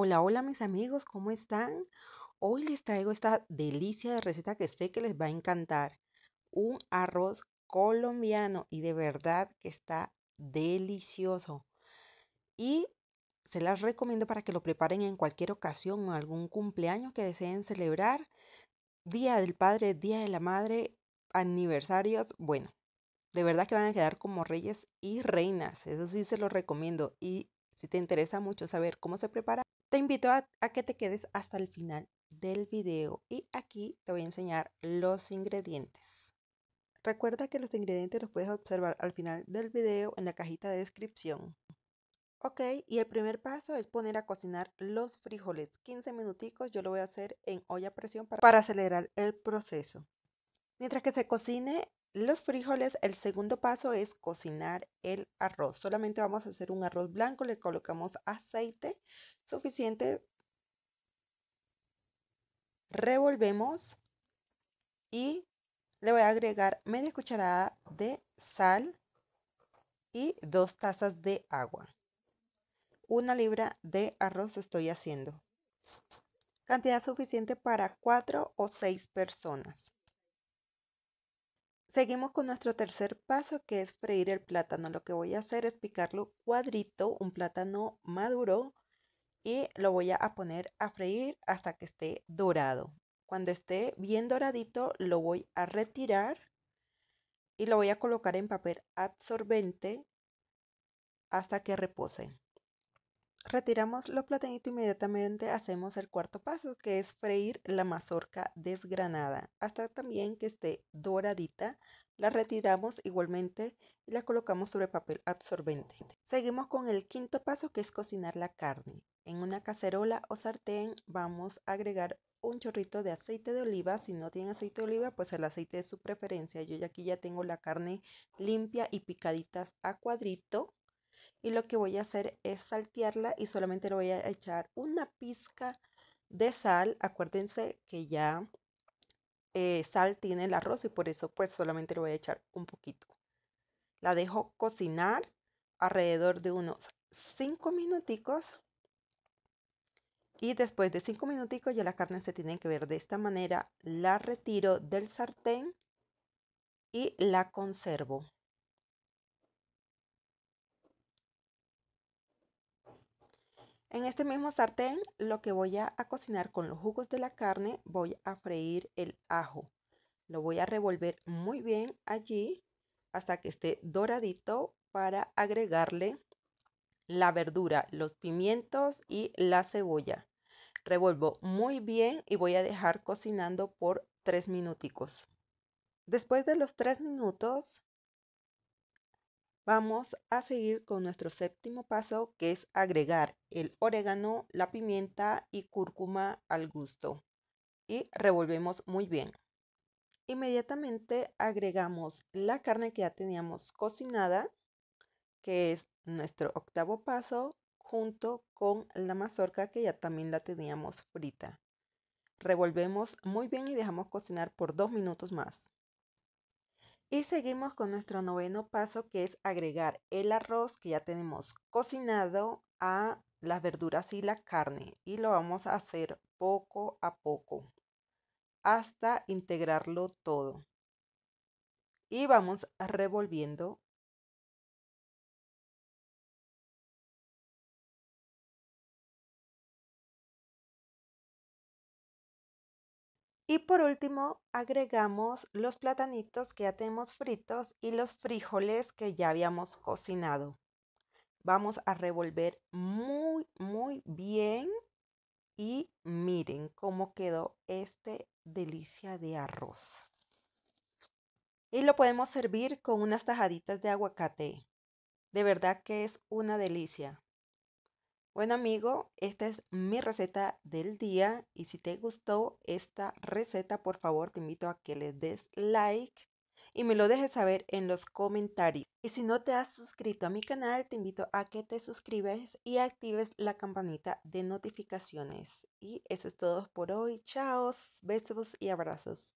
Hola, hola mis amigos, ¿cómo están? Hoy les traigo esta delicia de receta que sé que les va a encantar. Un arroz colombiano y de verdad que está delicioso. Y se las recomiendo para que lo preparen en cualquier ocasión o algún cumpleaños que deseen celebrar. Día del Padre, Día de la Madre, aniversarios, bueno. De verdad que van a quedar como reyes y reinas. Eso sí se los recomiendo. Y si te interesa mucho saber cómo se prepara, te invito a, que te quedes hasta el final del video y aquí te voy a enseñar los ingredientes. Recuerda que los ingredientes los puedes observar al final del video en la cajita de descripción. Ok, y el primer paso es poner a cocinar los frijoles. 15 minuticos, yo lo voy a hacer en olla a presión para, para acelerar el proceso. Mientras que se cocine los frijoles, el segundo paso es cocinar el arroz. Solamente vamos a hacer un arroz blanco, le colocamos aceite suficiente. Revolvemos y le voy a agregar media cucharada de sal y dos tazas de agua. Una libra de arroz estoy haciendo. Cantidad suficiente para cuatro o seis personas. Seguimos con nuestro tercer paso que es freír el plátano. Lo que voy a hacer es picarlo cuadrito, un plátano maduro y lo voy a poner a freír hasta que esté dorado. Cuando esté bien doradito lo voy a retirar y lo voy a colocar en papel absorbente hasta que repose retiramos los platanitos, inmediatamente hacemos el cuarto paso, que es freír la mazorca desgranada, hasta también que esté doradita. La retiramos igualmente y la colocamos sobre papel absorbente. Seguimos con el quinto paso, que es cocinar la carne. En una cacerola o sartén vamos a agregar un chorrito de aceite de oliva. Si no tienen aceite de oliva, pues el aceite de su preferencia. Yo ya aquí ya tengo la carne limpia y picaditas a cuadrito y lo que voy a hacer es saltearla y solamente le voy a echar una pizca de sal. Acuérdense que ya eh, sal tiene el arroz y por eso pues solamente le voy a echar un poquito. La dejo cocinar alrededor de unos 5 minuticos y después de 5 minuticos ya la carne se tiene que ver de esta manera. La retiro del sartén y la conservo. En este mismo sartén lo que voy a, cocinar con los jugos de la carne voy a freír el ajo. Lo voy a revolver muy bien allí hasta que esté doradito para agregarle la verdura, los pimientos y la cebolla. Revuelvo muy bien y voy a dejar cocinando por tres minuticos. Después de los tres minutos Vamos a seguir con nuestro séptimo paso que es agregar el orégano, la pimienta y cúrcuma al gusto y revolvemos muy bien. Inmediatamente agregamos la carne que ya teníamos cocinada, que es nuestro octavo paso, junto con la mazorca que ya también la teníamos frita. Revolvemos muy bien y dejamos cocinar por dos minutos más. Y seguimos con nuestro noveno paso que es agregar el arroz que ya tenemos cocinado a las verduras y la carne. Y lo vamos a hacer poco a poco hasta integrarlo todo. Y vamos revolviendo Y por último, agregamos los platanitos que ya tenemos fritos y los frijoles que ya habíamos cocinado. Vamos a revolver muy, muy bien. Y miren cómo quedó este delicia de arroz. Y lo podemos servir con unas tajaditas de aguacate. De verdad que es una delicia. Bueno amigo, esta es mi receta del día y si te gustó esta receta, por favor te invito a que le des like y me lo dejes saber en los comentarios. Y si no te has suscrito a mi canal, te invito a que te suscribas y actives la campanita de notificaciones. Y eso es todo por hoy. Chao, besos y abrazos.